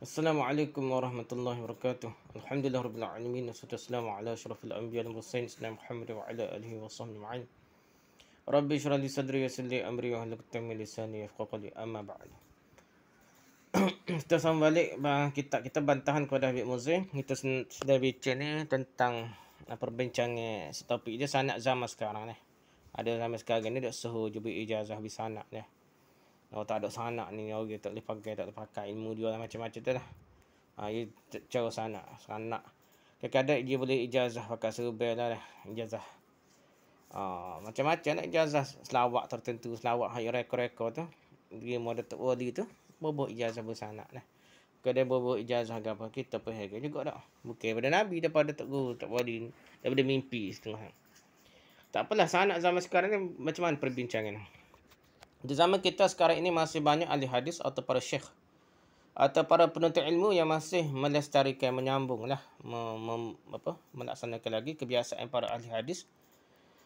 Assalamualaikum warahmatullahi wabarakatuh. Alhamdulillah rabbil alamin wassalatu wassalamu ala asyrafil anbiya'i wal mursalin sayyidina Muhammad wa ala alihi wa sahbihi ajma'in. Rabbi shrah li sadri yassir li amri wa hlul 'uqdatam min lisani yafqahu qawli amma ba'd. kita sambung balik kita kita bantahan kepada Habib Muzi. Kita sudah bincang ni tentang ah, perbincangan setopik dia sanak zaman sekarang ni. Ada zaman sekarang ni dak suhu jubi ijazah bisanak ni. Kalau tak ada sanak ni orang tak boleh pakai tak boleh pakai ilmu dia lah macam-macam tu lah. Ha dia cara sanak, sanak. Kadang-kadang dia boleh ijazah pakai serbel lah, lah. ijazah. Ha, macam-macam nak lah ijazah selawak tertentu, selawak hari rekor-rekor tu. Dia mau datuk wali tu, bawa ijazah bersanak lah. Kadang bawa ijazah ke apa, kita pun hega juga tak. Bukan pada Nabi, daripada datuk guru, tak wali, daripada mimpi setengah. Tak apalah, sanak zaman sekarang ni macam mana perbincangan ni. Di zaman kita sekarang ini masih banyak ahli hadis atau para syekh atau para penuntut ilmu yang masih melestarikan menyambunglah mem, mem, apa melaksanakan lagi kebiasaan para ahli hadis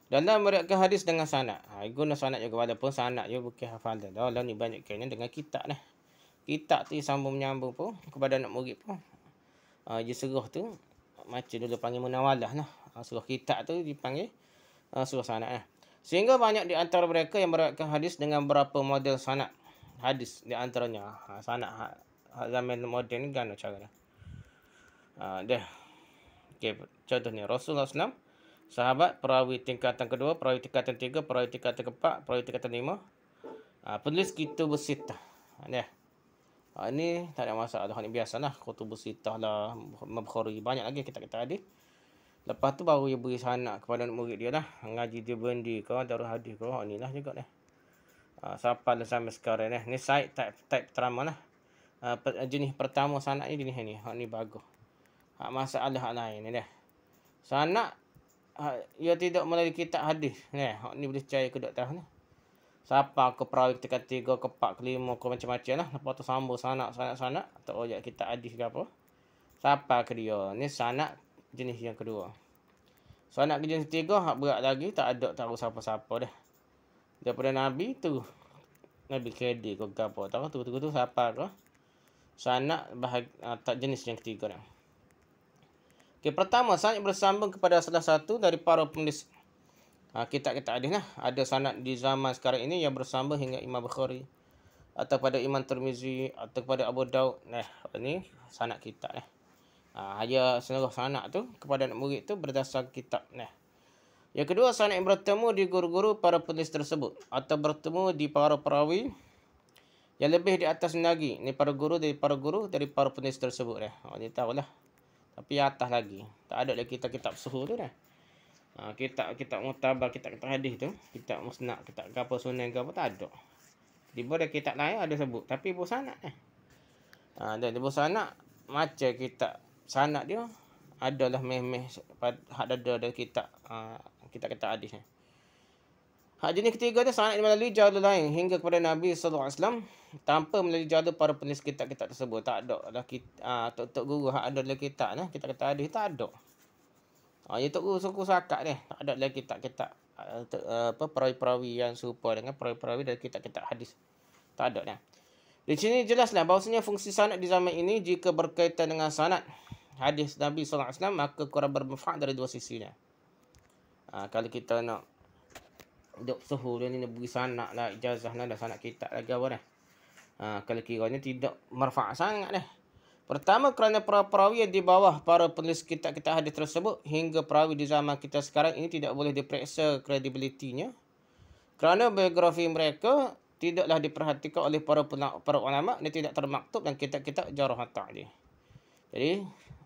dalam meriakkan hadis dengan sanad. Ha, guna sanad juga walaupun sanad dia bukan hafalan. Dah ni banyak kena dengan kitab lah. Kitab tu sambung menyambung pun kepada anak murid pun. Ah ha, dia serah tu macam dulu panggil munawalah lah. Ha, serah kitab tu dipanggil ah ha, serah sanad lah. Sehingga banyak di antara mereka yang meriwayatkan hadis dengan beberapa model sanad hadis di antaranya ha, sanad ha, ha, zaman moden kan cara dah. Ha, dah. Okay, contohnya Rasulullah SAW sahabat perawi tingkatan kedua, perawi tingkatan tiga, perawi tingkatan keempat, perawi tingkatan lima. Ha, penulis kita bersitah. Ya. Ha, ini tak ada masalah. Ini biasa lah. Kutubu sitah lah. Mabkhari. Banyak lagi kita kata hadis. Lepas tu baru dia beri sanak kepada murid dia lah. Ngaji dia berhenti. Kau taruh hadis kau. Ni lah juga lah. Ha, sampai lah sampai sekarang lah. Ni saya type, type trauma lah. Ha, jenis pertama sanak ni jenis ni. Ha, ni bagus. Ha, masalah hak lain ni dah. Sanak. ia tidak melalui kitab hadis. Ni, ha, ni boleh cari ke doktor ni. Siapa ke perawi ketika tiga, ke empat, ke lima, ke macam-macam lah. Lepas tu sambung sanak, sanak, sanak. Tak rojak kitab hadis ke apa. Siapa ke dia? Ni sanak jenis yang kedua. So anak ke jenis ketiga hak berat lagi tak ada tak tahu siapa-siapa dah. Daripada Nabi tu Nabi Kedi ke apa tahu tu tu tu, siapa ke. So anak bahag, ah, tak jenis yang ketiga dah. Okay, pertama sanad bersambung kepada salah satu dari para penulis ha, ah, kita kitab hadis lah. Ada sanad di zaman sekarang ini yang bersambung hingga Imam Bukhari atau pada Imam Tirmizi atau kepada Abu Daud nah ini sanad kita. lah. Ayah ha, seluruh sanak tu kepada anak murid tu berdasarkan kitab. Nah. Yang kedua, sanak yang bertemu di guru-guru para penulis tersebut. Atau bertemu di para perawi yang lebih di atas lagi. Ini para guru dari para guru dari para penulis tersebut. Nah. Oh, ni lah. Tapi atas lagi. Tak ada lagi kita kitab suhu tu dah. Ha, kitab kitab mutabar, kitab kitab hadis tu, kitab musnad, kitab kapal sunan ke apa tak ada. Di bawah kitab lain ada sebut, tapi bos anak eh. Ha, dan bos anak macam kitab sanak dia adalah memeh meh hak dada dari kita ah, kita kitab kata hadis ni. Hak jenis ketiga dia sanak dia melalui jalur lain hingga kepada Nabi sallallahu alaihi wasallam tanpa melalui jalur para penulis kitab kita tersebut. Tak ada lah kita uh, tok tok guru hak ada dalam kitab nah, kita kata hadis tak ada. Ah uh, ya tok guru suku sakat ni tak ada dalam kitab kita ah, ah, apa perawi-perawi yang serupa dengan perawi-perawi dari kitab kita hadis. Tak ada dah. Di sini jelaslah bahawasanya fungsi sanad di zaman ini jika berkaitan dengan sanad hadis Nabi SAW maka kurang bermanfaat dari dua sisinya. Ha, kalau kita nak duduk suhu dia ni, beri sanak lah, ijazah lah, sanak kitab lagi apa dah. Ha, kalau kiranya tidak manfaat sangat dah. Pertama kerana para perawi yang di bawah para penulis kitab kita hadis tersebut hingga perawi di zaman kita sekarang ini tidak boleh diperiksa kredibilitinya. Kerana biografi mereka tidaklah diperhatikan oleh para para ulama dan tidak termaktub dalam kitab-kitab jarah ta'li. Jadi,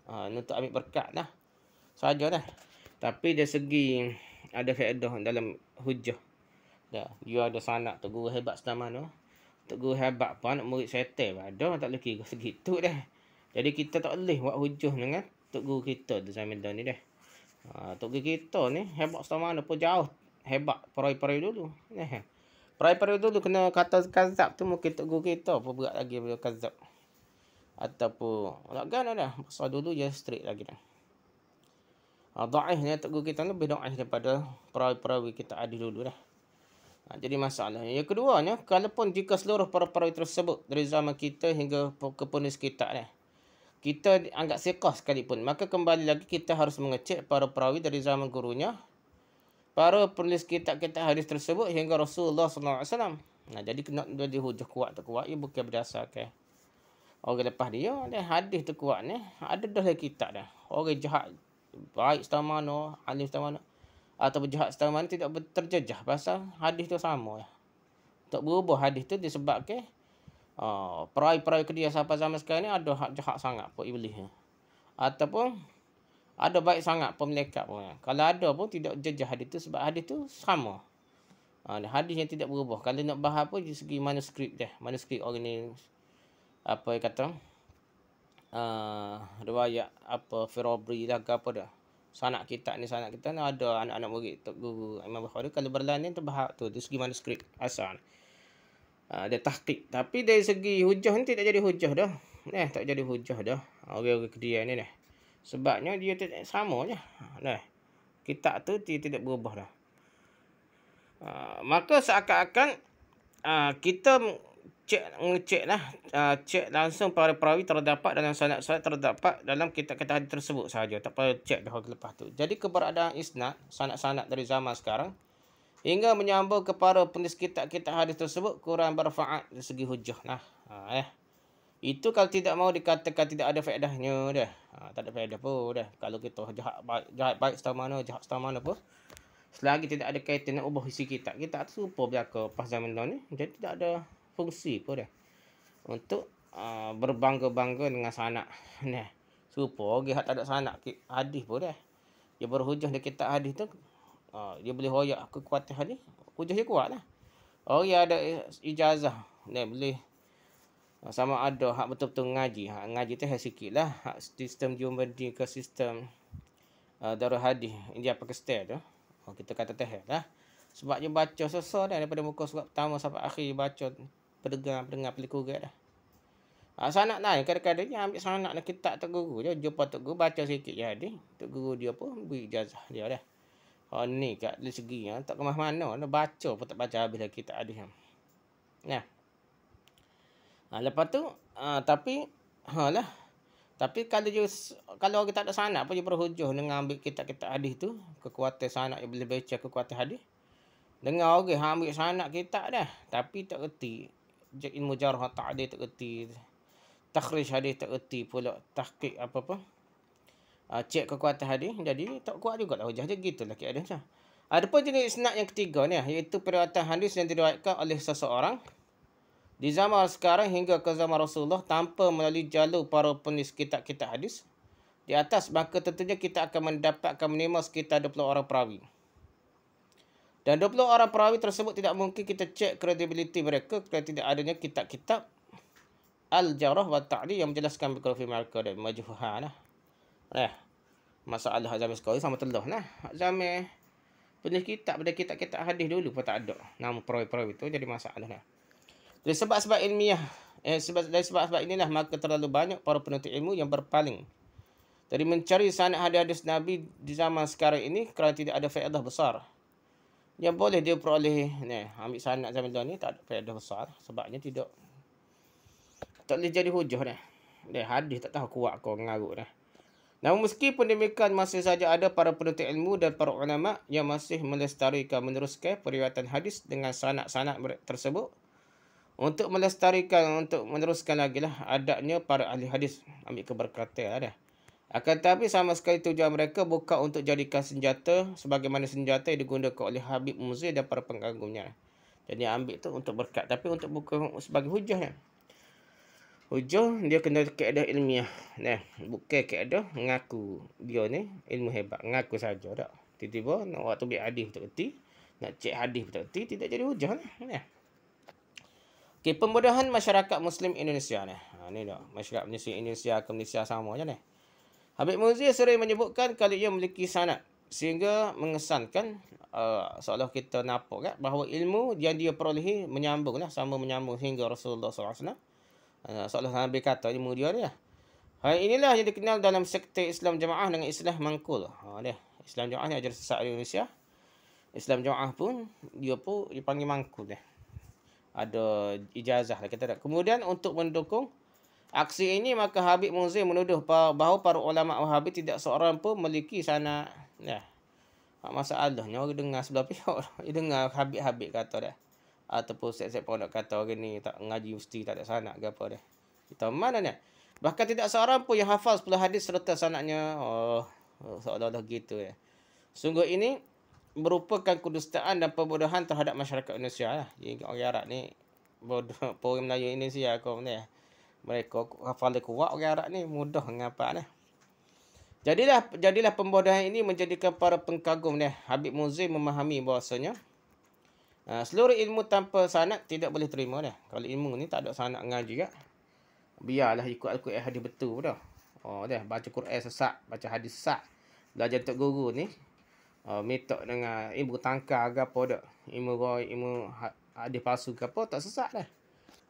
untuk ha, ambil berkat lah. Saja lah. Tapi dari segi ada faedah dalam hujah. Dah, you ada sanak tu guru hebat selama tu. Tu guru hebat pun anak murid setel pun ada. Tak boleh kira segitu dah. Jadi kita tak boleh buat hujah dengan tu guru kita tu zaman dah ni dah. Ha, tu guru kita ni hebat selama mana pun jauh. Hebat perai-perai dulu. Perai-perai dulu kena kata kazab tu mungkin tu guru kita pun berat lagi daripada kazab ataupun lagan ada lah pasal dulu dia straight lagi dah. Ha, ah, da'ih ni teguh kita lebih da'ih daripada perawi-perawi kita ada dulu dah. Ah, jadi masalahnya. Yang kedua keduanya, kalaupun jika seluruh perawi-perawi tersebut dari zaman kita hingga ke penulis kita dah. Kita anggap sekah sekalipun. Maka kembali lagi kita harus mengecek para perawi dari zaman gurunya. Para penulis kitab-kitab hadis tersebut hingga Rasulullah SAW. Nah, jadi kena jadi hujah kuat tak kuat. Ia ya, bukan berdasarkan. Okay? Orang lepas dia, dia oh, hadis tu kuat ni. Ada dah lagi kitab dah. Orang jahat baik setahun mana, alim setahun mana. Atau jahat setahun mana, tidak terjejah. Pasal hadis tu sama. Tak berubah hadis tu disebabkan uh, perai-perai ke dia sampai zaman sekarang ni ada hak jahat sangat pun iblis ni. Ataupun ada baik sangat pun melekat pun. Kalau ada pun tidak jejah hadis tu sebab hadis tu sama. Ada ah, hadis yang tidak berubah. Kalau nak bahas pun, segi manuskrip dia. Manuskrip orang ni apa yang kata uh, ah, riwayat apa Firobri lah ke apa dah sanak kita ni sanak kita ni ada anak-anak murid tok guru Imam Bukhari kalau ni terbahak tu dari segi manuskrip asal uh, dia tahqiq tapi dari segi hujah ni tak jadi hujah dah eh tak jadi hujah dah orang-orang kedia ni nah sebabnya dia tak sama je nah kitab tu dia tidak berubah dah uh, maka seakan-akan uh, kita cek ngecek lah uh, cek langsung para perawi terdapat dalam sanad sanad terdapat dalam kitab-kitab hadis tersebut sahaja tak perlu cek dah lepas tu jadi keberadaan isnad sanad-sanad dari zaman sekarang hingga menyambung kepada penulis kitab-kitab hadis tersebut kurang bermanfaat dari segi hujah lah ha, eh. itu kalau tidak mau dikatakan tidak ada faedahnya dia ha, tak ada faedah pun dia kalau kita jahat baik, jahat baik setahu mana jahat setahu mana pun Selagi tidak ada kaitan dengan ubah isi kitab kita tu serupa berlaku pas zaman dulu ni Jadi tidak ada fungsi pun dia. Untuk uh, berbangga-bangga dengan sanak. Nah, supo ge hak tak ada sanak hadis pun dia. Dia berhujah dia kitab hadis tu uh, dia boleh hoyak kekuatan hadis. Hujah dia kuatlah. Orang yang ada ijazah dia boleh ah, sama ada hak betul-betul ngaji. Hak ngaji tu hal sikit lah. Hak sistem geomedi ke sistem uh, darah hadis. Ini apa ke style tu. Oh, kita kata teh lah. Sebab dia baca sesuai daripada muka surat pertama sampai akhir baca pendengar-pendengar pelik kurat dah. Ha, nak lain, kadang-kadang dia ambil sanak nak kitab Tok Guru. Dia jumpa Tok Guru, baca sikit je hadis. Tok Guru dia pun beri jazah dia dah. Ha, ni kat dari segi, ha, tak kemah mana. Dia baca pun tak baca habis lah kitab hadis. Nah. Ha, lepas tu, ha, tapi, ha lah. Tapi kalau dia, kalau orang tak ada sanak pun dia berhujuh dengan ambil kitab-kitab hadis tu. Kekuatan sanak yang boleh baca kekuatan hadis. Dengar orang okay, ambil sanak kitab dah. Tapi tak reti jain mujarah tak ada tak erti takhrij hadis tak erti pula tahqiq apa apa uh, cek kekuatan hadis jadi tak kuat jugaklah hujah dia gitulah keadaan dia Adapun jenis isnad yang ketiga ni ah, iaitu periwayatan hadis yang diriwayatkan oleh seseorang di zaman sekarang hingga ke zaman Rasulullah tanpa melalui jalur para penulis kitab-kitab hadis di atas maka tentunya kita akan mendapatkan minimal sekitar 20 orang perawi. Dan 20 orang perawi tersebut tidak mungkin kita cek kredibiliti mereka kerana tidak adanya kitab-kitab Al-Jarah wa Ta'li yang menjelaskan biografi mereka dan majuhan. Eh, lah. masalah zaman sekali sama telah. Nah, zaman penulis kitab pada kitab-kitab hadis dulu pun tak ada. Nama perawi-perawi itu jadi masalah. Nah. Dari sebab-sebab ilmiah, eh, sebab, dari sebab-sebab inilah maka terlalu banyak para penuntut ilmu yang berpaling. Dari mencari sanak hadis-hadis Nabi di zaman sekarang ini kerana tidak ada faedah besar. Dia boleh dia peroleh ni, ambil sanad zaman dulu ni tak ada faedah besar sebabnya tidak tak boleh jadi hujah dah. Dia hadis tak tahu kuat kau mengarut dah. Namun meskipun demikian masih saja ada para penuntut ilmu dan para ulama yang masih melestarikan meneruskan periwayatan hadis dengan sanad-sanad tersebut untuk melestarikan untuk meneruskan lagi lah adatnya para ahli hadis ambil keberkatan lah dah. Akan tetapi sama sekali tujuan mereka bukan untuk jadikan senjata sebagaimana senjata yang digunakan oleh Habib Muzir dan para pengganggunya. Jadi ambil tu untuk berkat tapi untuk buka sebagai hujah. Hujah dia kena keadaan ilmiah. Nah, buka keadaan mengaku dia ni ilmu hebat. Mengaku saja tak. Tiba-tiba nak waktu bi hadis tak reti, nak cek hadis tak reti, tidak jadi hujah lah. Nah. Okay, pembodohan masyarakat Muslim Indonesia ni. Ha, ni dah. Masyarakat Malaysia Indonesia ke Malaysia sama je ni. Nah. Habib Muzir sering menyebutkan kalau ia memiliki sanat sehingga mengesankan uh, seolah kita nampak kan, bahawa ilmu yang dia perolehi menyambunglah sama menyambung sehingga Rasulullah SAW. Uh, seolah Nabi kata ilmu dia ni lah. Hal inilah yang dikenal dalam sekte Islam Jemaah dengan Islam Mangkul. Ha, dia. Islam Jemaah ni ajar sesat di Indonesia. Islam Jemaah pun, dia pun dipanggil Mangkul. Dia. Ada ijazah lah kita tak. Kemudian untuk mendukung Aksi ini maka Habib Munzir menuduh bahawa para ulama Wahabi tidak seorang pun memiliki sana. Ya. Tak masalahnya orang dengar sebelah pihak. Dia dengar Habib-Habib kata dia. Ataupun set-set pondok kata orang ni tak ngaji mesti tak ada sanak ke apa dah? Kita mana ni? Bahkan tidak seorang pun yang hafal 10 hadis serta sanaknya. Oh, oh, seolah-olah gitu ya. Sungguh ini merupakan kudustaan dan pembodohan terhadap masyarakat Indonesia lah. Jadi orang Arab ni bodoh. Orang Melayu Indonesia kau ya mereka hafal dia kuat orang Arab ni mudah ngapak ni. Jadilah jadilah pembodohan ini menjadikan para pengkagum dia Habib Muzi memahami bahasanya ah, seluruh ilmu tanpa sanad tidak boleh terima dia. Kalau ilmu ni tak ada sanad ngaji juga biarlah ikut al-Quran hadis betul dah. Oh dah baca Quran sesak, baca hadis sesak. Belajar tok guru ni uh, ah, metod dengan ilmu tangka ke apa dak. Ilmu roh, ilmu ha-, hadis palsu ke apa tak sesak dah.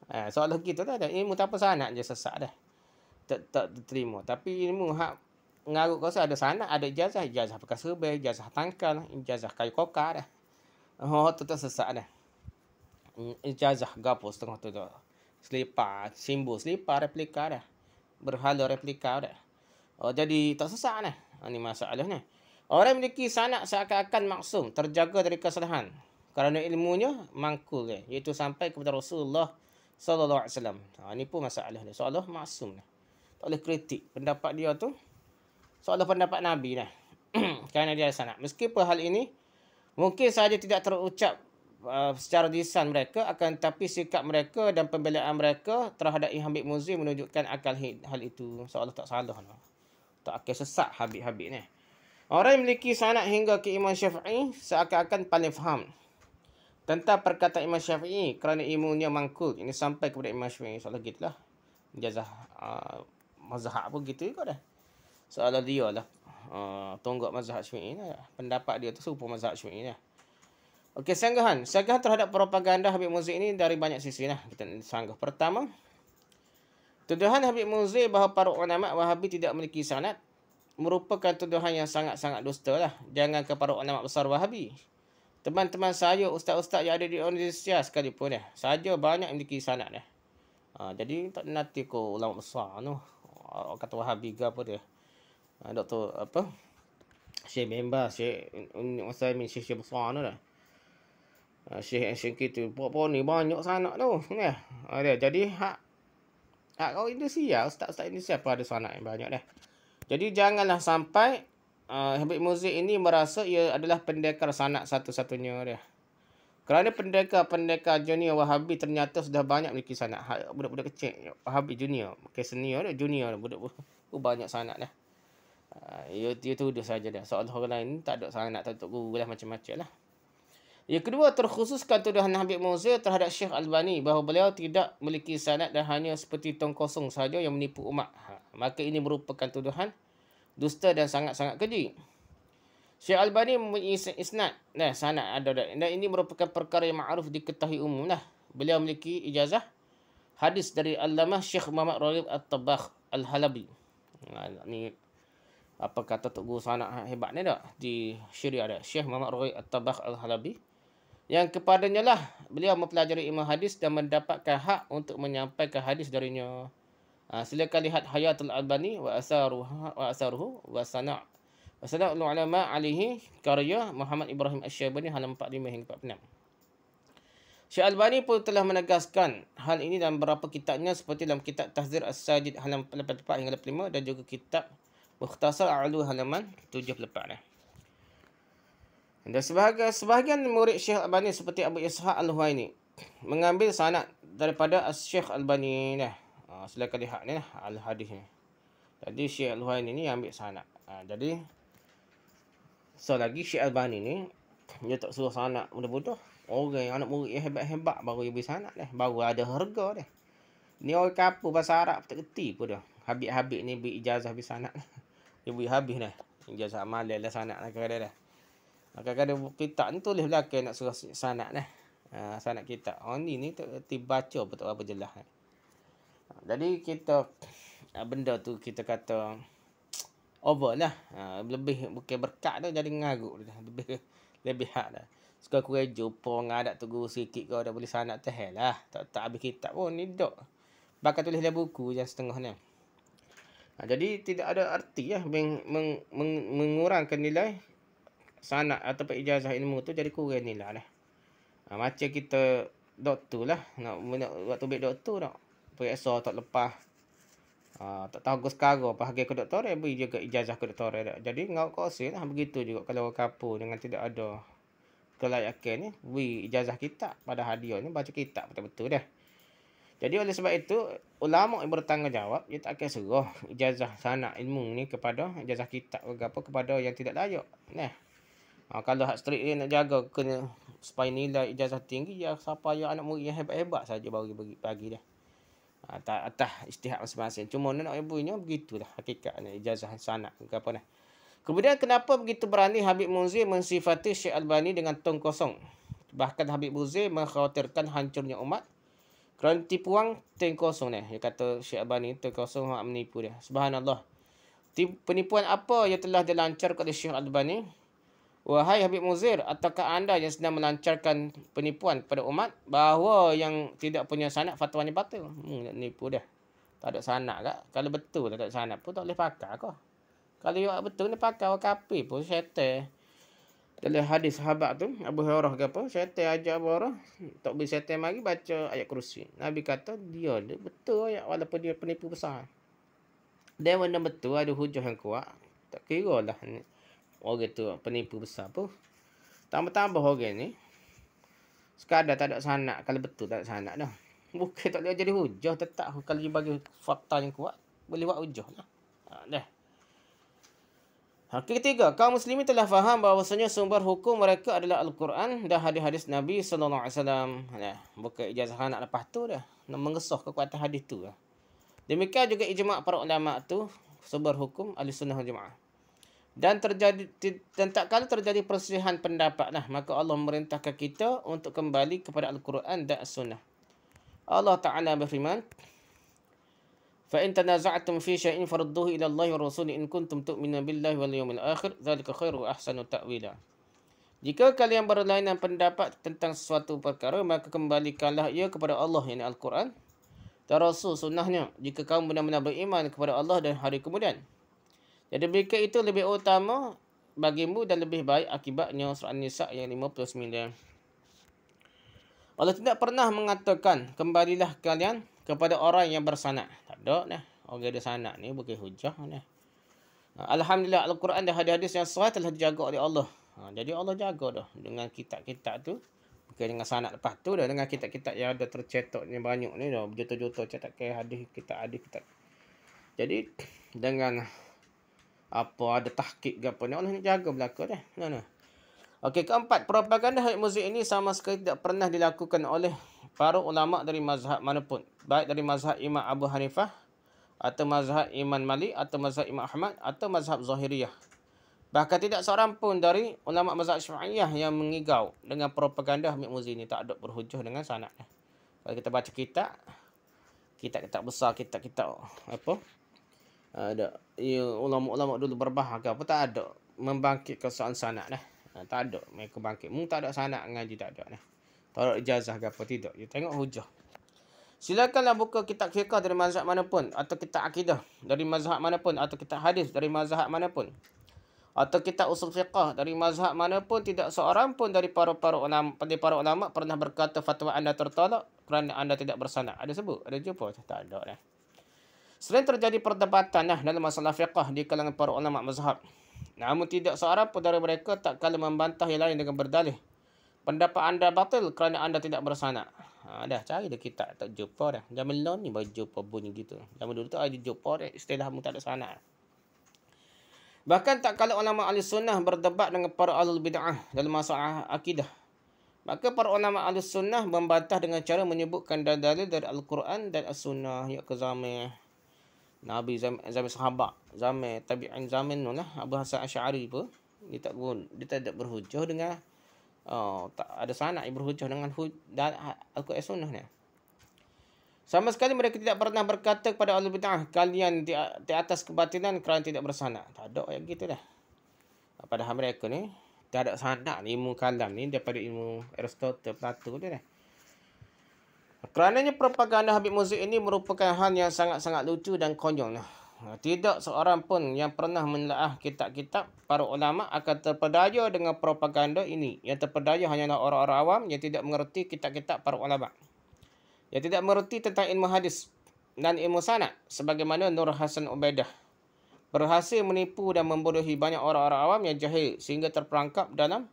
Ha, soal kita tu dah. Ilmu tak apa sanak je sesak dah. Tak, tak terima. Tapi ilmu hak ngarut kuasa ada sana ada ijazah. Ijazah pakai serbaik, ijazah tangkal, ijazah kayu kokar dah. Oh, tu tak sesak dah. Hmm, ijazah gapo setengah tu dah Selipar, simbol selipar replika dah. Berhala replika dah. Oh, jadi tak sesak dah. Ini ha, masalahnya. Orang memiliki sana seakan-akan maksum. Terjaga dari kesalahan. Kerana ilmunya mangkul dia. Iaitu sampai kepada Rasulullah sallallahu alaihi wasallam. Ha ni pun masalah dia. Seolah maksum dia. Tak boleh kritik pendapat dia tu. Seolah pendapat Nabi lah. Kerana dia sanak. Meskipun hal ini mungkin saja tidak terucap uh, secara disan mereka akan tapi sikap mereka dan pembelaan mereka terhadap Imam Habib Muzi menunjukkan akal hal itu seolah tak salah. Lah. Tak akan sesak Habib-Habib ni. Orang yang memiliki sanak hingga ke Imam Syafi'i seakan-akan paling faham. Tentang perkataan Imam Syafi'i kerana ilmunya mangkul. Ini sampai kepada Imam Syafi'i. Soalan gitulah. Jazah uh, mazhab pun gitu juga dah. Soalan dia lah. Uh, tonggak mazhab Syafi'i lah. Pendapat dia tu serupa mazhab Syafi'i lah. Okey, sanggahan. Sanggahan terhadap propaganda Habib Muzik ini dari banyak sisi lah. Kita sanggah. Pertama, tuduhan Habib Muzik bahawa para ulama Wahabi tidak memiliki sanat merupakan tuduhan yang sangat-sangat dusta lah. Jangan ke para ulama besar Wahabi teman-teman saya, ustaz-ustaz yang ada di Indonesia sekalipun ya. Eh. Saja banyak memiliki sanad ya. Eh. Ha, jadi tak nanti ko ulama besar tu. No. Kata Wahabi ke apa dia. Ha, doktor apa? Syekh member, Syekh Usaimin, Syekh Syekh besar tu lah. Ha, yang Syekh tu, apa-apa ni banyak sanad tu. No. Eh. Ha, dia. Jadi hak hak kau Indonesia, ustaz-ustaz Indonesia apa ada sanad yang banyak dah. Jadi janganlah sampai Ah, Habib Muzik ini merasa ia adalah pendekar sanak satu-satunya dia. Kerana pendekar-pendekar junior Wahabi ternyata sudah banyak memiliki sanak. Ha, budak-budak kecil. Wahabi junior. Okay, senior dia. Junior Budak-budak. Oh, banyak sanak ah, ya, dia. Ia, ia tuduh saja dia. Soal orang lain tak ada sanak. Tak ada guru lah macam-macam lah. Yang kedua, terkhususkan tuduhan Habib Muzik terhadap Syekh Albani bahawa beliau tidak memiliki sanak dan hanya seperti tong kosong sahaja yang menipu umat. Ha, maka ini merupakan tuduhan dusta dan sangat-sangat keji. Syekh Albani mempunyai isnad dan sanad ada dan nah, ini merupakan perkara yang makruf diketahui umum lah. Beliau memiliki ijazah hadis dari Allamah Syekh Muhammad Rabi' At-Tabakh Al-Halabi. Nah, ni apa kata Tok Guru Sanak hebat ni tak? Di syuriah ada Syekh Muhammad Rui At-Tabakh Al-Halabi. Yang kepadanya lah beliau mempelajari ilmu hadis dan mendapatkan hak untuk menyampaikan hadis darinya. Ah silakan lihat Hayatul Albani wa asaruha wa asaruhu wa sana' wa sana' ul ulama alihi karya Muhammad Ibrahim Asy-Syaibani halaman 45 hingga 46. Syekh Albani pun telah menegaskan hal ini dalam beberapa kitabnya seperti dalam kitab Tahzir As-Sajid halaman 84 hingga 85 dan juga kitab Mukhtasar Alu halaman 78. Eh. Dan sebahagian, sebahagian murid Syekh Albani seperti Abu Ishaq Al-Huwaini mengambil sanad daripada Syekh Albani. Eh. Ah, silakan lihat ni lah al-hadis ni. Jadi Syekh Al-Huain ini ambil sanad. Ha, jadi so lagi Syekh Al-Bani ni dia tak suruh sanad bodoh-bodoh. Orang yang anak murid yang hebat-hebat baru dia beri sanad dah. Baru ada harga dia. Ni orang kapu bahasa Arab tak reti pun dia. Habis-habis ni beri ijazah beri sanad. Dia beri habis dah. Ijazah amal lah lah dia sanad nak kerana dia dah. Maka kada kita ni tulis belakang nak suruh sanad dah. Ha, sanad kita. Oh ni ni tak reti baca pun tak apa jelas. Dah. Jadi kita ah, benda tu kita kata over lah. Ah, lebih bukan berkat tu jadi ngaruk dah. Lebih lebih hak dah. Sekarang kurai jumpa dengan adat tu guru sikit kau dah boleh sanak tahan lah. Tak, tak habis kitab pun ni dok. Bakal tulis dalam buku yang setengahnya. Ah, ha, jadi tidak ada arti ya meng, meng, meng, mengurangkan nilai sanak atau ijazah ilmu tu jadi kurang nilai lah. macam kita doktor lah. Nak, nak, waktu baik doktor nak periksa tak lepas. Uh, tak tahu gus kago. apa hari aku doktor dia beri juga ijazah aku doktor dia. Jadi ngau kau lah begitu juga kalau kapu dengan tidak ada kelayakan ni beri ijazah kita pada hadiah ni baca kitab betul-betul dah. Jadi oleh sebab itu ulama yang bertanggungjawab dia tak akan serah ijazah sana ilmu ni kepada ijazah kita, ke kepada yang tidak layak. Nah. Uh, kalau hak strict ni nak jaga kena supaya nilai ijazah tinggi ya siapa yang anak murid yang hebat-hebat saja baru bagi, bagi dia atas, ah, atas istihad masing-masing. Cuma nenek ibunya begitulah hakikatnya ijazah sanak ke apa nah. Kemudian kenapa begitu berani Habib Munzir mensifati Syekh Albani dengan tong kosong? Bahkan Habib Munzir mengkhawatirkan hancurnya umat kerana tipuan tong kosong ni. Dia kata Syekh Albani tong kosong menipu dia. Subhanallah. Penipuan apa yang telah dilancar oleh Syekh Albani Wahai Habib Muzir, ataukah anda yang sedang melancarkan penipuan kepada umat bahawa yang tidak punya sanak fatwanya batu, Hmm, nak nipu dah. Tak ada sanak kak. Kalau betul tak ada sanak pun tak boleh pakar kau. Kalau awak betul ni pakar awak kapi pun syaitan. Dalam hadis sahabat tu, Abu Hurairah ke apa, syaitan ajak Abu Hurairah, tak boleh syaitan mari baca ayat kursi. Nabi kata, dia ni betul ayat walaupun dia penipu besar. Dia benda betul ada hujah yang kuat, tak kira lah ni orang tu penipu besar apa. Tambah-tambah orang ni. Sekadar tak ada sanak. Kalau betul tak ada sanak dah. Bukan tak boleh jadi hujah tetap. Kalau dia bagi fakta yang kuat. Boleh buat hujah lah. Ha, dah. Hak ketiga, kaum muslimin telah faham bahawasanya sumber hukum mereka adalah Al-Quran dan hadis-hadis Nabi SAW. alaihi wasallam. ijazah anak lepas tu dah. Nak mengesah kekuatan hadis tu. Demikian juga ijma' para ulama tu sumber hukum Ahlussunnah wal Jamaah dan terjadi dan tak kala terjadi perselisihan pendapat lah maka Allah memerintahkan kita untuk kembali kepada al-Quran dan sunnah Allah Taala berfirman fa in tanaza'tum fi shay'in farudduhu ila Allah wa rasuli in kuntum tu'minu billahi wal yawmil akhir dhalika khairu ahsanu ta'wila jika kalian berlainan pendapat tentang sesuatu perkara maka kembalikanlah ia kepada Allah yang al-Quran dan rasul sunnahnya jika kamu benar-benar beriman kepada Allah dan hari kemudian jadi mereka itu lebih utama bagimu dan lebih baik akibatnya surah nisa yang 59. Allah tidak pernah mengatakan kembalilah kalian kepada orang yang bersanak. Tak ada nah. Orang yang ada sanak ni bukan hujah nah. Ha, Alhamdulillah Al-Quran dan hadis-hadis yang sahih telah dijaga oleh Allah. Ha, jadi Allah jaga dah dengan kitab-kitab tu. Bukan dengan sanak lepas tu dah dengan kitab-kitab yang ada tercetak ni banyak ni dah. Juta-juta cetak ke hadis kita hadis kita. Jadi dengan apa ada tahkik ke apa ni Allah nak jaga belaka dia no, no. Okey keempat propaganda hak muzik ini sama sekali tidak pernah dilakukan oleh para ulama dari mazhab manapun baik dari mazhab Imam Abu Hanifah atau mazhab Imam Malik atau mazhab Imam Ahmad atau mazhab Zahiriyah bahkan tidak seorang pun dari ulama mazhab Syafi'iyah yang mengigau dengan propaganda hak muzik ini tak ada berhujah dengan sanad Kalau kita baca kitab kita kitab besar kita kita apa Ah, ada ya, ulama-ulama dulu berbahagia apa tak ada membangkitkan soal sanak lah. tak ada mereka bangkit. Mung tak ada sanak ngaji tak ada lah. Tak ijazah ke apa tidak. Dia ya, tengok hujah. Silakanlah buka kitab fiqah dari mazhab manapun atau kitab akidah dari mazhab manapun atau kitab hadis dari mazhab manapun. Atau kitab usul fiqah dari mazhab manapun tidak seorang pun dari para-para ulama, dari para ulama pernah berkata fatwa anda tertolak kerana anda tidak bersanak. Ada sebut? Ada jumpa? Tak ada lah. Selain terjadi perdebatan nah, dalam masalah fiqah di kalangan para ulama mazhab, namun tidak seorang pun dari mereka tak kala membantah yang lain dengan berdalih. Pendapat anda batil kerana anda tidak bersanak. Ha, dah, cari dah kita tak jumpa dah. Zaman dulu ni baru jumpa bunyi gitu. Zaman dulu tu ada jumpa dah. Istilah pun tak ada sanak. Bahkan tak kala ulama ahli berdebat dengan para ahli bid'ah dalam masalah akidah. Maka para ulama ahli sunnah membantah dengan cara menyebutkan dalil dari Al-Quran dan As-Sunnah. Ya kezamih. Nabi zaman zaman sahabat, zaman tabi'in zaman tu lah, Abu Hasan Asy'ari pun dia tak pun dia tak berhujah dengan oh, tak ada sanad yang berhujah dengan dan ha, Al-Quran Sunnah ni. Sama sekali mereka tidak pernah berkata kepada Allah Bidah kalian di, di atas kebatilan kerana tidak bersanad. Tak ada yang gitu dah. Padahal mereka ni tak ada sanad ilmu kalam ni daripada ilmu Aristotle Plato dia dah. Kerananya propaganda Habib Muzik ini merupakan hal yang sangat-sangat lucu dan konyol. Tidak seorang pun yang pernah menelaah kitab-kitab para ulama akan terpedaya dengan propaganda ini. Yang terpedaya hanyalah orang-orang awam yang tidak mengerti kitab-kitab para ulama. Yang tidak mengerti tentang ilmu hadis dan ilmu sanad sebagaimana Nur Hasan Ubaidah berhasil menipu dan membodohi banyak orang-orang awam yang jahil sehingga terperangkap dalam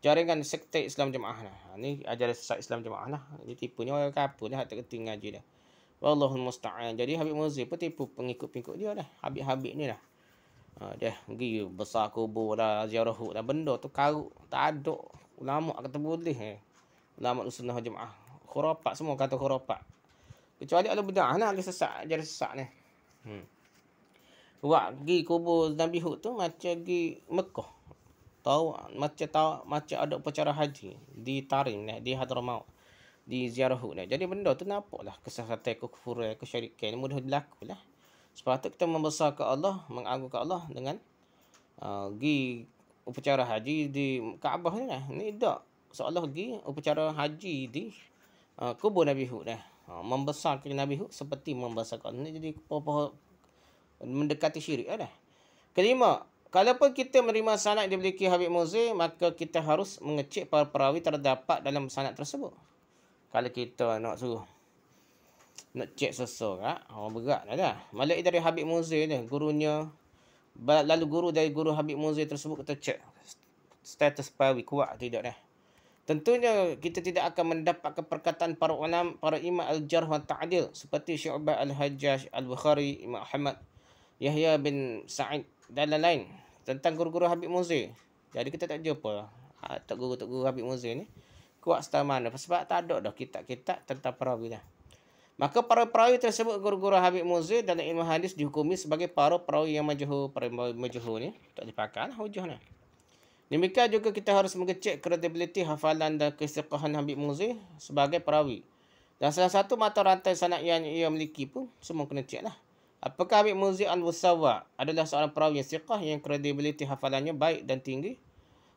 jaringan sekte Islam Jemaah lah. Ini ha, ajaran sesat Islam Jemaah lah. Ini tipu ni orang kapur lah. Tak kerti ngaji dah. Wallahu musta'an. Jadi Habib Muzir pun tipu pengikut-pengikut dia lah. Habib-habib ni lah. Ha, dia pergi besar kubur lah. Ziarah lah. Benda tu karut. Tak ada. Ulama kata boleh. Eh. Ulama Nusunah Jemaah. Khurafat semua kata khurafat. Kecuali ada benda lah. Ada sesat. Ajaran sesat ni. Hmm. Buat pergi kubur Nabi Hud tu macam pergi Mekah tahu macam tahu macam ada upacara haji di Tarim ni di Hadramaut di ziarah ni. Jadi benda tu napalah kesesatan ke kufuran ke syirik ni mudah berlaku lah. Sebab kita membesar ke Allah, mengagung ke Allah dengan pergi uh, upacara haji di Kaabah ni lah. Ni dak seolah pergi upacara haji di uh, kubur Nabi Hud lah. Uh, membesarkan Nabi Hud seperti membesarkan Allah. Ni jadi apa-apa mendekati syirik lah. Kelima, Kalaupun kita menerima sanat yang dimiliki Habib muzi maka kita harus mengecek para perawi terdapat dalam sanat tersebut. Kalau kita nak suruh, nak cek seseorang, orang berat dah dah. Malik dari Habib muzi, ni, gurunya, lalu guru dari guru Habib muzi tersebut, kita cek status perawi kuat tidak dah. Tentunya kita tidak akan mendapat perkataan para ulam, para imam al-jarh wa ta'adil. Seperti Syu'bah al-Hajjaj al-Bukhari, Imam Ahmad, Yahya bin Sa'id dan lain-lain tentang guru-guru Habib Muzir. Jadi kita tak jumpa ha, tok guru-tok guru Habib Muzir ni kuat setara mana sebab tak ada dah kitab-kitab tentang perawi dah. Maka para perawi tersebut guru-guru Habib Muzir dan ilmu hadis dihukumi sebagai para perawi yang majhul, para majhul ni tak dipakai lah hujah ni. Demikian juga kita harus mengecek kredibiliti hafalan dan kesiqahan Habib Muzir sebagai perawi. Dan salah satu mata rantai sanak yang ia miliki pun semua kena cek lah. Apakah Abid Muzi Al-Musawa adalah seorang perawi yang siqah yang kredibiliti hafalannya baik dan tinggi?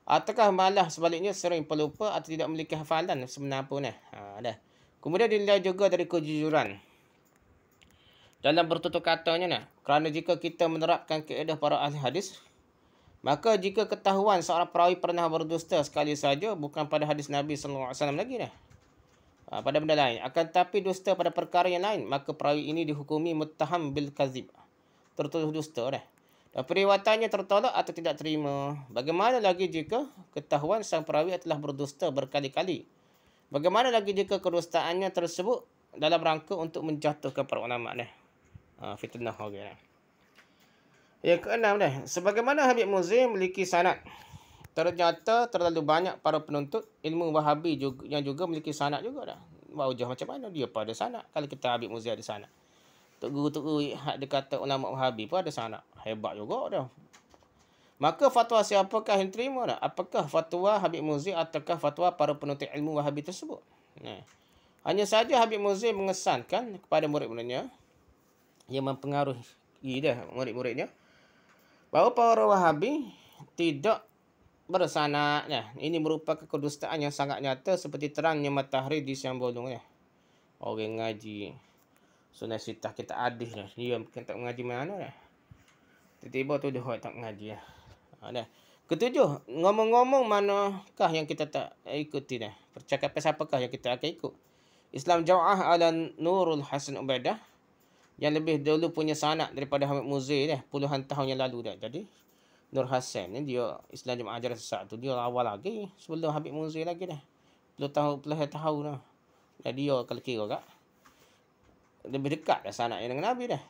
Ataukah malah sebaliknya sering pelupa atau tidak memiliki hafalan sebenarnya pun? Eh? Ha, dah. Kemudian dilihat juga dari kejujuran. Dalam bertutur katanya, nah, kerana jika kita menerapkan keedah para ahli hadis, maka jika ketahuan seorang perawi pernah berdusta sekali saja, bukan pada hadis Nabi SAW lagi. Nah. Ah, pada benda lain. Akan tapi dusta pada perkara yang lain, maka perawi ini dihukumi mutaham bil kazib. Tertuduh dusta dah. Dan periwatannya tertolak atau tidak terima. Bagaimana lagi jika ketahuan sang perawi telah berdusta berkali-kali? Bagaimana lagi jika kedustaannya tersebut dalam rangka untuk menjatuhkan para ulama dah ah, fitnah orang okay, Ya Yang keenam ni. Sebagaimana Habib Muzim memiliki sanat. Ternyata terlalu banyak para penuntut ilmu wahabi juga, yang juga memiliki sanak juga dah. Mbak Ujah macam mana dia pada ada sanak. Kalau kita ambil muziah di sanak. Tok guru-tok guru yang dia kata ulama wahabi pun ada sanak. Hebat juga dah. Maka fatwa siapakah yang terima dah? Apakah fatwa Habib Muzi ataukah fatwa para penuntut ilmu wahabi tersebut? Nah. Hanya saja Habib Muzi mengesankan kepada murid-muridnya yang mempengaruhi dia murid-muridnya bahawa para wahabi tidak bersanaknya. Ini merupakan kedustaan yang sangat nyata seperti terangnya matahari di siang bolongnya. Orang ngaji. So nasitah kita adih lah. Dia mungkin tak mengaji mana lah. Tiba-tiba tu dia tak mengaji ya. Ha, Ketujuh. Ngomong-ngomong manakah yang kita tak ikuti dah. Percakapan siapakah yang kita akan ikut. Islam Jawaah ala Nurul Hasan Ubaidah. Yang lebih dulu punya sanak daripada Hamid Muzir dah. Puluhan tahun yang lalu dah. Jadi Nur Hassan ni dia Islam Jemaah Ajaran Sesat tu dia awal lagi sebelum Habib Munzir lagi dah. Belum tahu belah tahu dah. Dan dia kalau kira kak lebih dekat dah sanak yang dengan Nabi dah.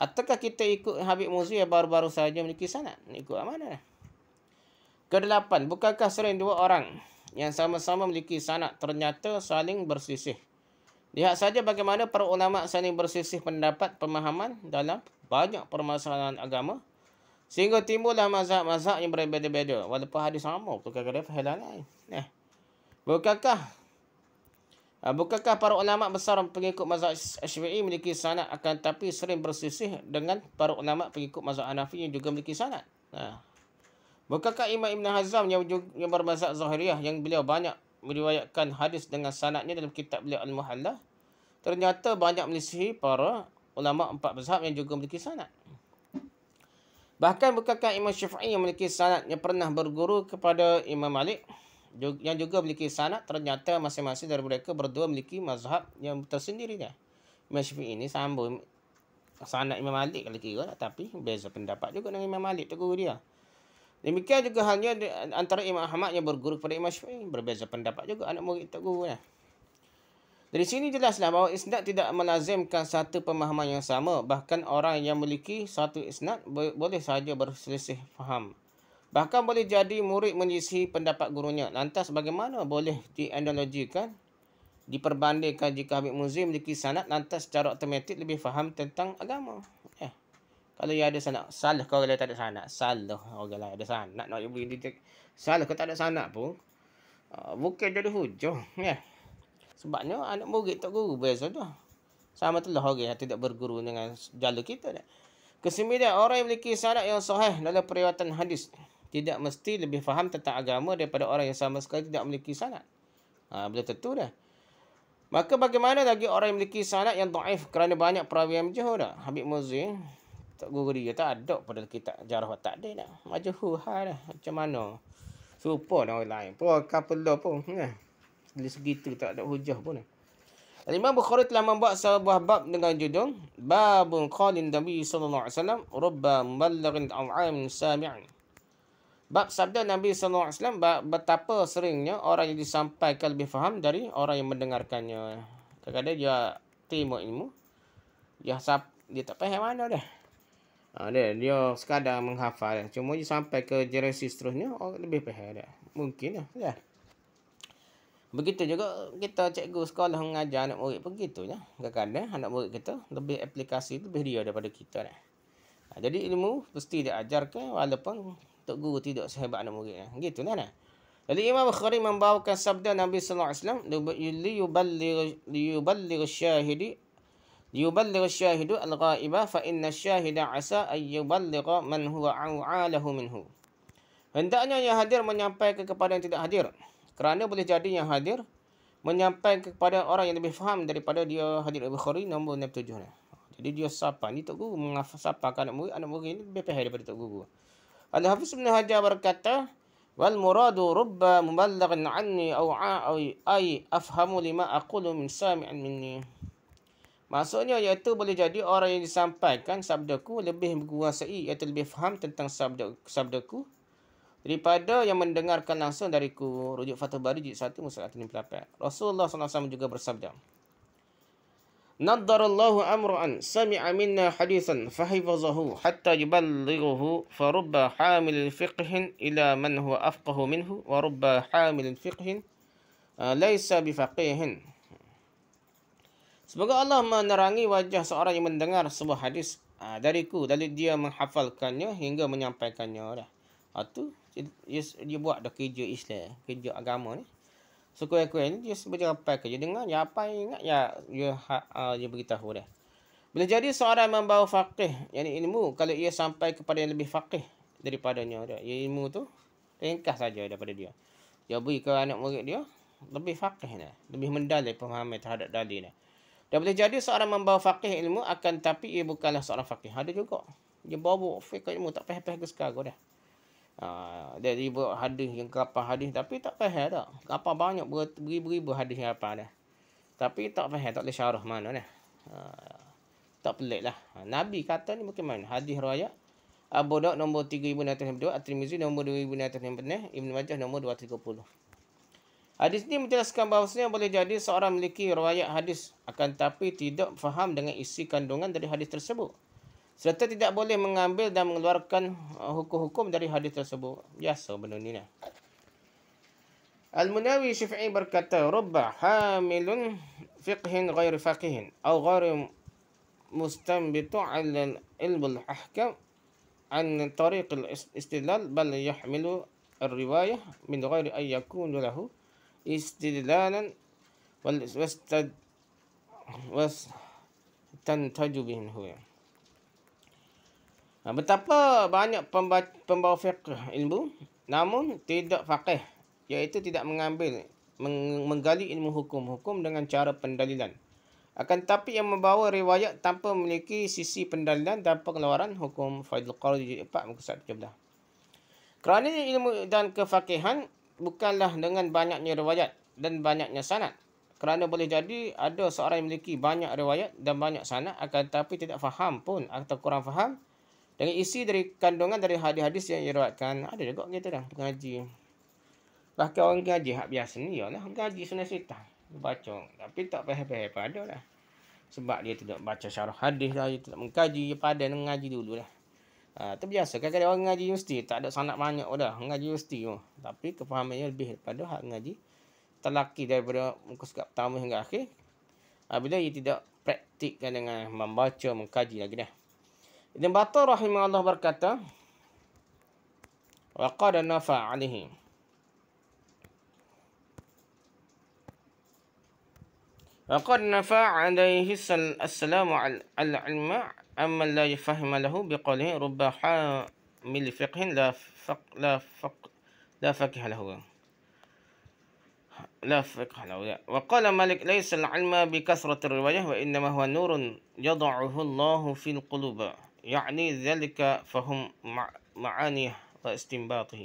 Ataukah kita ikut Habib Munzir yang baru-baru saja memiliki sanak? Ikut mana dah? Kedelapan, bukankah sering dua orang yang sama-sama memiliki sanak ternyata saling bersisih? Lihat saja bagaimana para ulama saling bersisih pendapat pemahaman dalam banyak permasalahan agama. Sehingga timbullah mazhab-mazhab yang berbeza-beza. Walaupun hadis sama. Bukan kata hal lain. Eh. Bukankah? Ah, bukankah para ulama besar pengikut mazhab Syafi'i memiliki sanat akan tapi sering bersisih dengan para ulama pengikut mazhab Hanafi yang juga memiliki sanat? Nah. Bukankah Imam Ibn Hazam yang, yang bermazhab Zahiriyah yang beliau banyak meriwayatkan hadis dengan sanatnya dalam kitab beliau al muhalla Ternyata banyak menyisihi para ulama empat mazhab yang juga memiliki sanat. Bahkan bukankah Imam Syafi'i yang memiliki sanad yang pernah berguru kepada Imam Malik yang juga memiliki sanad ternyata masing-masing dari mereka berdua memiliki mazhab yang tersendirinya. Imam Syafi'i ini sambung sanad Imam Malik kalau kira lah. tapi beza pendapat juga dengan Imam Malik tu guru dia. Demikian juga halnya antara Imam Ahmad yang berguru kepada Imam Syafi'i berbeza pendapat juga anak murid tak guru lah. Dari sini jelaslah bahawa isnad tidak melazimkan satu pemahaman yang sama. Bahkan orang yang memiliki satu isnad boleh sahaja berselisih faham. Bahkan boleh jadi murid menyisih pendapat gurunya. Lantas bagaimana boleh dianalogikan, diperbandingkan jika Habib Muzi memiliki sanat, lantas secara otomatik lebih faham tentang agama. Eh, kalau ia ada sanat, salah kalau dia tak ada sanat. Salah orang lain ada sanat. Nak ibu ini, salah kalau tak ada sanat pun. Uh, bukan jadi hujung. Ya. Yeah. Sebabnya anak murid tak guru biasa lah tu. Sama telah orang yang tidak berguru dengan jalur kita. Dah. Kesembilan, orang yang memiliki syarat yang sahih dalam periwatan hadis. Tidak mesti lebih faham tentang agama daripada orang yang sama sekali tidak memiliki syarat. Ha, Bila tentu dah. Maka bagaimana lagi orang yang memiliki syarat yang do'if kerana banyak perawi yang menjuhur dah? Habib Muzin, tak guru dia tak ada pada kita jarah tak ada dah. Majuhur lah dah. Macam mana? Serupa dengan orang lain. Pun kapal pun. Ya. Dari segi itu tak ada hujah pun. Eh. Al-Imam Bukhari telah membuat sebuah bab dengan judul Babun Qalin Nabi Sallallahu Alaihi Wasallam Rubba Mubalagin Al-Aim Sami'in Bab sabda Nabi Sallallahu Alaihi Wasallam betapa seringnya orang yang disampaikan lebih faham dari orang yang mendengarkannya. Kadang-kadang dia timu ilmu. Dia, sab, dia tak faham mana dah. Ha, dia, dia sekadar menghafal. Cuma dia sampai ke generasi seterusnya, orang lebih faham dah. Mungkin lah. Ya. Yeah. Begitu juga kita cikgu sekolah mengajar anak murid pun gitu ya. Kadang-kadang anak murid kita lebih aplikasi lebih dia daripada kita ni. Ha, jadi ilmu mesti diajarkan walaupun tok guru tidak sehebat anak murid. Ya. Gitu lah nah. Jadi Imam Bukhari membawakan sabda Nabi sallallahu alaihi wasallam li yuballigh li yuballigh syahidi li yuballigh syahidu al-ghaiba fa inna syahida asa ay yuballigh man huwa au'alahu minhu. Hendaknya yang hadir menyampaikan kepada yang tidak hadir. Kerana boleh jadi yang hadir menyampaikan kepada orang yang lebih faham daripada dia hadir Abu Khari nombor 67 ni. Jadi dia sapa ni tok guru mengafsapakan anak murid anak murid ni lebih faham daripada tok guru. Al Hafiz bin Hajar berkata wal muradu rubba muballighan anni aw ay ay afhamu lima aqulu min sami'an minni. Maksudnya iaitu boleh jadi orang yang disampaikan sabdaku lebih menguasai iaitu lebih faham tentang sabda sabdaku daripada yang mendengarkan langsung dariku rujuk fatwa baru satu 1 muslim 38 Rasulullah SAW juga bersabda Allah amran sami'a minna hadisan, fahifazahu hatta yuballighuhu farubba hamil fiqhin ila man huwa afqahu minhu warubba hamil fiqhin uh, ah, laysa bifaqihin Semoga Allah menerangi wajah seorang yang mendengar sebuah hadis ah, dariku dari dia menghafalkannya hingga menyampaikannya dah. Uh, dia, dia buat dah kerja Islam, kerja agama ni. Sekurang-kurang ni dia berjerapai kerja dengar, ya apa yang ingat, ya dia, ha, uh, dia beritahu dia. Boleh jadi seorang membawa faqih, yang ilmu, kalau ia sampai kepada yang lebih faqih daripadanya. Dia, ia ilmu tu, ringkas saja daripada dia. Dia beri ke anak murid dia, lebih faqih ni. Lebih mendalai pemahaman terhadap dalil ni. Dan boleh jadi seorang membawa faqih ilmu akan tapi ia bukanlah seorang faqih. Ada juga. Dia bawa faqih ilmu tak payah-payah ke sekarang dah. Ah, dia riba hadis yang kapan hadis tapi tak faham tak. Kapan banyak beribu-ribu hadis yang apa dah. Tapi tak faham tak boleh syarah mana dah. Ha, tak pelik lah. Ha, Nabi kata ni mungkin mana? Hadis raya. Abu Daud nombor 3,602. At-Tirmizi nombor 2,606. Ibn Majah nombor 2,330. Hadis ni menjelaskan bahawasanya boleh jadi seorang memiliki riwayat hadis akan tapi tidak faham dengan isi kandungan dari hadis tersebut serta tidak boleh mengambil dan mengeluarkan uh, hukum-hukum dari hadis tersebut. Biasa ya, benda ni lah. Al-Munawi Syafi'i berkata, "Rubba hamilun fiqhin ghair faqihin aw ghair mustanbitu 'ala al-ilm al-ahkam an tariq al-istidlal bal yahmilu ar-riwayah min ghairi ay yakunu lahu istidlalan wal wastad was tantaju bihi huwa." Ya. Ha, betapa banyak pemba- pembawa fiqh ilmu namun tidak faqih iaitu tidak mengambil meng- menggali ilmu hukum-hukum dengan cara pendalilan. Akan tapi yang membawa riwayat tanpa memiliki sisi pendalilan dan pengeluaran hukum Faidul Qarul Jujud Ipak Muka Jumlah. Kerana ilmu dan kefakihan bukanlah dengan banyaknya riwayat dan banyaknya sanad. Kerana boleh jadi ada seorang yang memiliki banyak riwayat dan banyak sanad, akan tapi tidak faham pun atau kurang faham dengan isi dari kandungan dari hadis-hadis yang diriwayatkan ada juga kita dah mengaji bahkan orang mengaji hak biasa ni ialah mengaji sunnah sitah baca tapi tak payah-payah pada lah. sebab dia tidak baca syarah hadis lah dia tidak mengkaji pada mengaji dulu lah ha, tu biasa kadang-kadang orang mengaji mesti tak ada sangat banyak dah mengaji mesti oh. tapi kepahamannya lebih daripada hak mengaji terlaki daripada muka sekat pertama hingga akhir apabila ha, dia tidak praktikkan dengan membaca mengkaji lagi dah Ibn Battah rahimahullah berkata wa qad nafa alaihi وقد نفى عليه السلام العلم أما لا يفهم له بقوله رب حامل فقه لا فق لا فق لا فقه له لا فقه له وقال مالك ليس العلم بكثرة الرواية وإنما هو نور يضعه الله في القلوب يعني ذلك فهم معانيه واستنباطه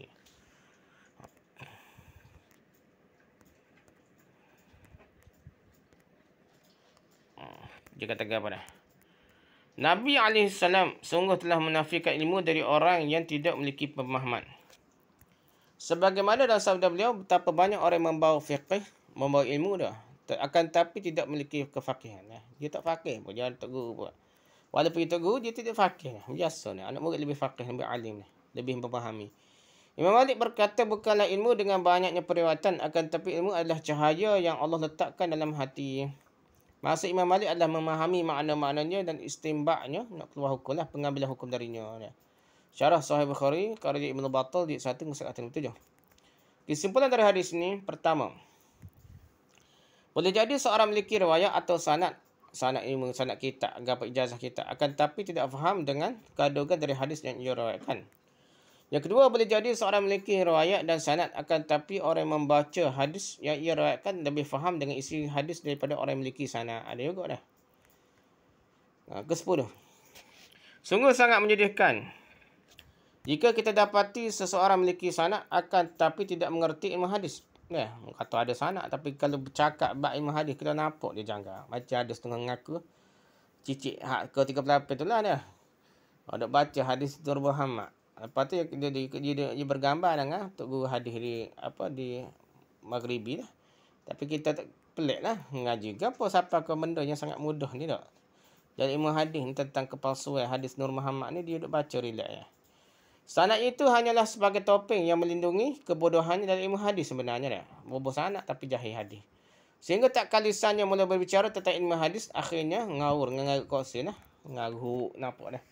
Dia kata apa dah? Nabi SAW sungguh telah menafikan ilmu dari orang yang tidak memiliki pemahaman. Sebagaimana dalam sabda beliau, betapa banyak orang membawa fiqh, membawa ilmu dah. Akan tapi tidak memiliki kefakihan. Eh. Dia tak fakih pun. Jangan teguh pun. Walaupun itu guru, dia tidak fakih. Biasa ni. Anak murid lebih fakih, lebih alim. Lebih memahami. Imam Malik berkata, bukanlah ilmu dengan banyaknya perlewatan. Akan tetapi ilmu adalah cahaya yang Allah letakkan dalam hati. Masa Imam Malik adalah memahami makna-maknanya dan istimbaknya. Nak keluar hukum lah. Pengambilan hukum darinya. Syarah Sahih Bukhari, Karya Ibn Battal, di satu musyarakat itu tujuh. Kesimpulan dari hadis ini, pertama. Boleh jadi seorang memiliki riwayat atau sanad sanak ini sanak kita, gapai ijazah kita. Akan tapi tidak faham dengan kandungan dari hadis yang ia riwayatkan. Yang kedua, boleh jadi seorang memiliki riwayat dan sanat akan tapi orang yang membaca hadis yang ia riwayatkan lebih faham dengan isi hadis daripada orang yang memiliki sanat. Ada juga dah. Ha, Kesepuluh. Sungguh sangat menyedihkan. Jika kita dapati seseorang memiliki sanat akan tapi tidak mengerti ilmu hadis. Ya, yeah, kata ada sanak tapi kalau bercakap bab ilmu hadis kita nampak dia janggal. Macam ada setengah mengaku cicit hak ke 38 itulah dia. Ada baca hadis Nur Muhammad. Lepas tu dia, dia, dia, dia, dia bergambar dengan Tok Guru hadis di apa di Maghribi lah. Tapi kita tak pelik lah. Ngaji ke apa siapa ke benda yang sangat mudah ni tak. Jadi ilmu hadis ni tentang kepalsuan hadis Nur Muhammad ni dia duk baca relax ya. Sanat itu hanyalah sebagai topeng yang melindungi kebodohan dalam ilmu hadis sebenarnya. ya, Bobo sanat tapi jahil hadis. Sehingga tak kali sanya mula berbicara tentang ilmu hadis, akhirnya ngawur dengan ngaruk kuasa lah. Ngaruk, nampak dah.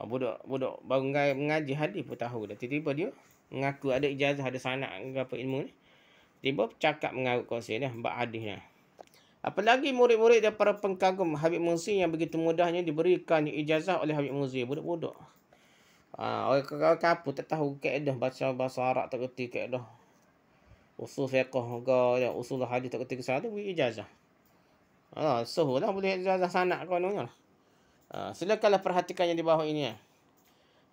Ha, budak, budak baru mengaji hadis pun tahu dah. Tiba-tiba dia mengaku ada ijazah, ada sanat, apa ilmu ni. Tiba cakap mengaruk kuasa lah, buat hadis lah. Apalagi murid-murid daripada pengkagum Habib Musi yang begitu mudahnya diberikan ijazah oleh Habib Musi. Budak-budak. Ah, orang kau kau tak tahu kaedah baca bahasa Arab tak reti kaedah. Usul fiqh ke ya usul hadis tak reti kesalahan tu ijazah. Ah, so lah, boleh ijazah sanak kau nunya. Ah, silakanlah perhatikan yang di bawah ini. Eh.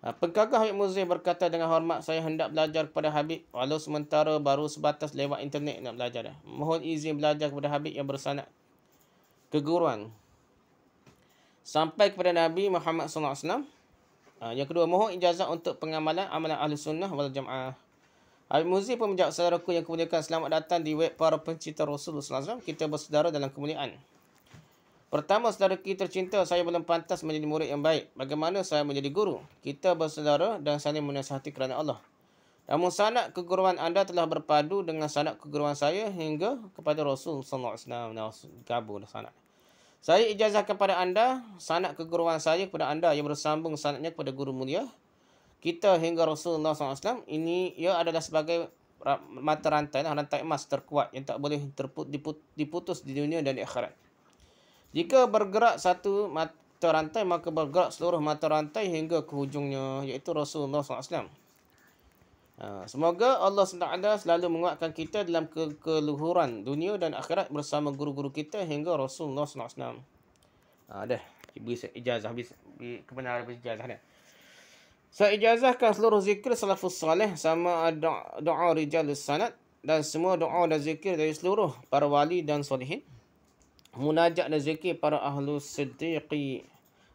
Ah, penggagah Habib Muzir berkata dengan hormat saya hendak belajar kepada Habib walau sementara baru sebatas lewat internet nak belajar dah. Mohon izin belajar kepada Habib yang bersanak keguruan. Sampai kepada Nabi Muhammad sallallahu alaihi wasallam Ha, yang kedua, mohon ijazah untuk pengamalan amalan Ahli Sunnah wal Jamaah. Habib Muzi pun menjawab saudara ku yang kemuliakan selamat datang di web para pencinta Rasulullah SAW. Kita bersaudara dalam kemuliaan. Pertama, saudara kita tercinta, saya belum pantas menjadi murid yang baik. Bagaimana saya menjadi guru? Kita bersaudara dan saling menasihati kerana Allah. Namun sanak keguruan anda telah berpadu dengan sanak keguruan saya hingga kepada Rasul sallallahu alaihi wasallam gabung lah sanak. Saya ijazah kepada anda, sanat keguruan saya kepada anda yang bersambung sanaknya kepada guru mulia. Kita hingga Rasulullah SAW, ini ia adalah sebagai mata rantai, lah, rantai emas terkuat yang tak boleh diputus di dunia dan di akhirat. Jika bergerak satu mata rantai, maka bergerak seluruh mata rantai hingga ke hujungnya, iaitu Rasulullah SAW. Ha, semoga Allah SWT selalu menguatkan kita dalam ke- keluhuran dunia dan akhirat bersama guru-guru kita hingga Rasulullah SAW. Ha, Ada, Ibu ijazah habis. Kebenaran habis ijazah dah. Saya ijazahkan seluruh zikir salafus salih sama doa, doa rijal sanat dan semua doa dan zikir dari seluruh para wali dan solehin. Munajat dan zikir para ahlu sediqi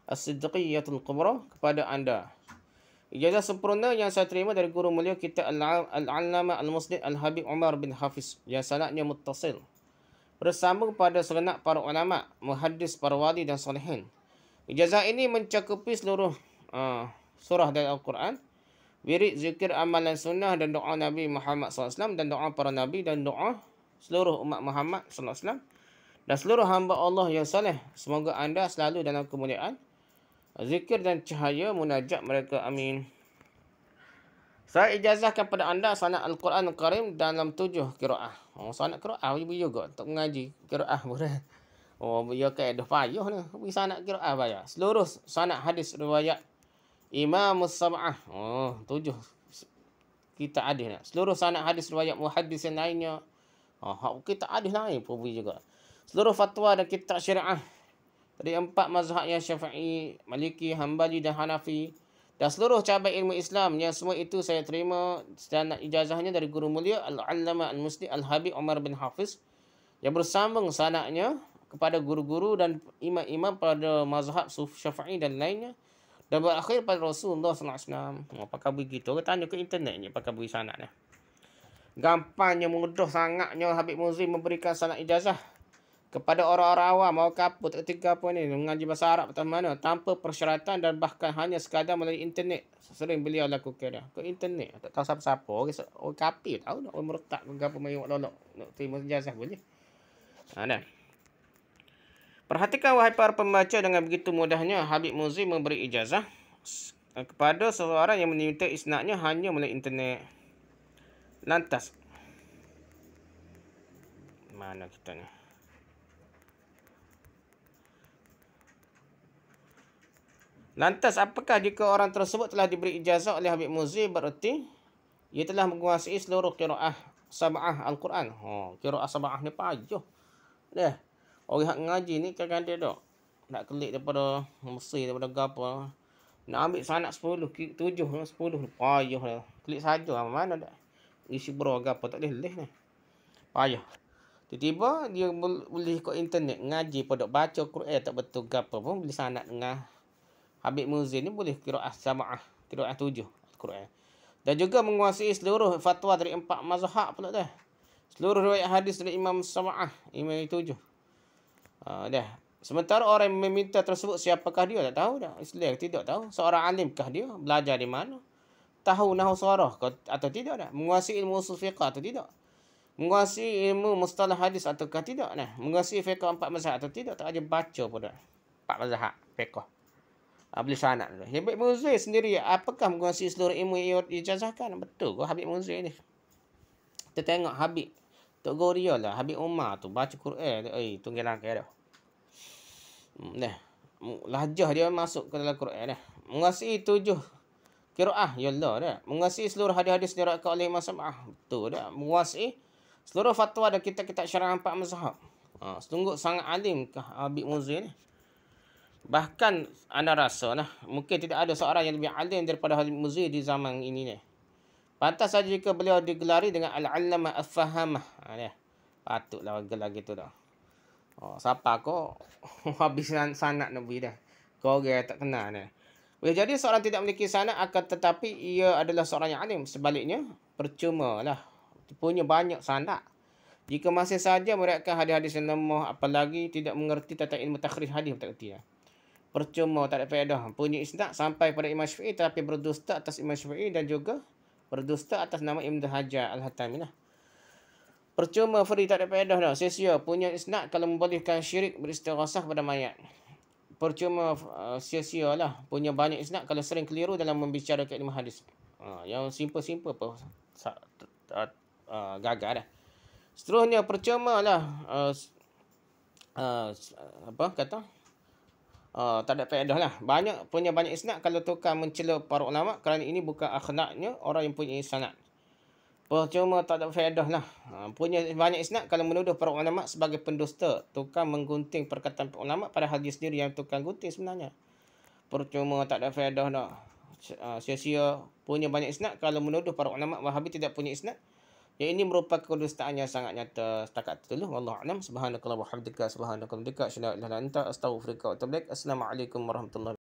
as-siddiqiyatul kubra kepada anda. Ijazah sempurna yang saya terima dari guru mulia kita Al-Allama Al-Muslim Al-Habib Umar bin Hafiz yang sanaknya mutasil. Bersambung pada serenak para ulama, muhaddis, para wali dan solehin. Ijazah ini mencakupi seluruh uh, surah dari Al-Quran. Wirid, zikir, amalan sunnah dan doa Nabi Muhammad SAW dan doa para Nabi dan doa seluruh umat Muhammad SAW. Dan seluruh hamba Allah yang soleh. Semoga anda selalu dalam kemuliaan zikir dan cahaya munajat mereka amin saya ijazahkan kepada anda sanad al-Quran Karim dalam tujuh qiraah oh sanad qiraah ibu juga untuk mengaji qiraah boleh oh ya ke ada payah ni bagi sanad qiraah bayar seluruh sanad hadis riwayat Imam Sab'ah oh tujuh kita ada nak seluruh sanad hadis riwayat muhaddis yang lainnya oh kita ada lain pun juga seluruh fatwa dan kitab syariah dari empat mazhab yang Syafi'i, Maliki, Hambali dan Hanafi dan seluruh cabai ilmu Islam yang semua itu saya terima dan ijazahnya dari guru mulia Al-Allama Al-Musti Al-Habib Omar bin Hafiz yang bersambung sanaknya kepada guru-guru dan imam-imam pada mazhab Syafi'i dan lainnya dan berakhir pada Rasulullah SAW. Apakah begitu. Kita tanya ke internet ni pakai begitu sanaknya. Gampangnya mudah sangatnya Habib Muzi memberikan sanak ijazah kepada orang-orang awam mau kaput ketika tiga apa ni mengaji bahasa Arab atau mana tanpa persyaratan dan bahkan hanya sekadar melalui internet sering beliau lakukan dah ke internet tak tahu siapa-siapa orang, orang kapi tahu nak orang meretak ke apa main lolok nak terima jazah boleh ha dah Perhatikan wahai para pembaca dengan begitu mudahnya Habib Muzi memberi ijazah kepada seseorang yang meminta isnaknya hanya melalui internet. Lantas. Mana kita ni? Lantas apakah jika orang tersebut telah diberi ijazah oleh Habib Muzi bererti ia telah menguasai seluruh qiraah sab'ah al-Quran. Ha, oh, qiraah sab'ah ni payah. Dah. Orang hak ngaji ni kadang dia dok nak kelik daripada Mesir daripada gapo. Nak ambil sanak 10, 7, 10 ni payah dah. Kelik saja lah. mana dak. Isi bro gapo tak leh leh ni. Payah. Tiba-tiba dia boleh ikut internet ngaji pada baca Quran tak betul gapo pun boleh sanak dengan Habib Muzin ni boleh kiraah sama'ah. Kiraah tujuh. Al-Quran. Dan juga menguasai seluruh fatwa dari empat mazhab pula dah. Seluruh riwayat hadis dari Imam Sama'ah. Imam tujuh. Uh, dah. Sementara orang yang meminta tersebut siapakah dia tak tahu dah. Islam tidak tahu. Seorang alimkah dia? Belajar di mana? Tahu nahu suara atau tidak dah? Menguasai ilmu usul fiqah atau tidak? Menguasai ilmu mustalah hadis ataukah tidak? Nah, menguasai fiqah empat mazhab atau tidak? Tak ada baca pun dah. Empat mazhab fiqah. Habis ah, sanak tu. Habib Muzir sendiri, apakah menguasai seluruh ilmu yang ia Betul ke Habib Muzir ni? Kita tengok Habib Tok Goria lah, Habib Umar tu, baca Quran tu, eh, tu ngelak ke dah. Nah, dia masuk ke dalam Quran dah. Menguasai tujuh kiraah, ya Allah dah. Menguasai seluruh hadis-hadis diriwayatkan oleh Imam Sam'ah. Betul dah. Menguasai seluruh fatwa dan kitab-kitab syarah empat mazhab. Ha, sungguh sangat alim ke Habib Muzir ni? Bahkan anda rasa lah, mungkin tidak ada seorang yang lebih alim daripada Habib Muzir di zaman ini ni. Pantas saja jika beliau digelari dengan Al-Allamah Al-Fahamah. Ha, ni. Patutlah gelar gitu Oh, siapa kau? Habis sanak Nabi dah. Kau orang yang tak kenal ni. Boleh jadi seorang tidak memiliki sanak akan tetapi ia adalah seorang yang alim. Sebaliknya, percuma lah. Punya banyak sanak. Jika masih saja mereka hadis-hadis yang lemah, apalagi tidak mengerti tata ilmu takhrif hadis, tak kerti Ya. Lah percuma tak ada faedah punya isnad sampai pada Imam Syafi'i tapi berdusta atas Imam Syafi'i dan juga berdusta atas nama Ibnu Hajar Al-Hatami lah. Percuma free tak ada faedah dah. Sia-sia punya isnad kalau membolehkan syirik beristighasah pada mayat. Percuma uh, sia-sia lah punya banyak isnad kalau sering keliru dalam membicarakan ilmu hadis. Uh, yang simple-simple pun uh, uh, gagal dah. Seterusnya percuma lah uh, uh, apa kata Uh, tak ada faedah lah. Banyak punya banyak isnad kalau tukar mencela para ulama kerana ini bukan akhnaknya orang yang punya sanad. Percuma tak ada faedah lah. Uh, punya banyak isnad kalau menuduh para ulama sebagai pendusta. Tukar menggunting perkataan para ulama pada hadis sendiri yang tukar gunting sebenarnya. Percuma tak ada faedah lah. Uh, sia-sia punya banyak isnad kalau menuduh para ulama wahabi tidak punya isnad. Yang ini merupakan kedustaan yang sangat nyata setakat itu dulu. Wallahualam. Subhanakallah wa hamdika. Subhanakallah wa hamdika. Assalamualaikum warahmatullahi wabarakatuh. Assalamualaikum warahmatullahi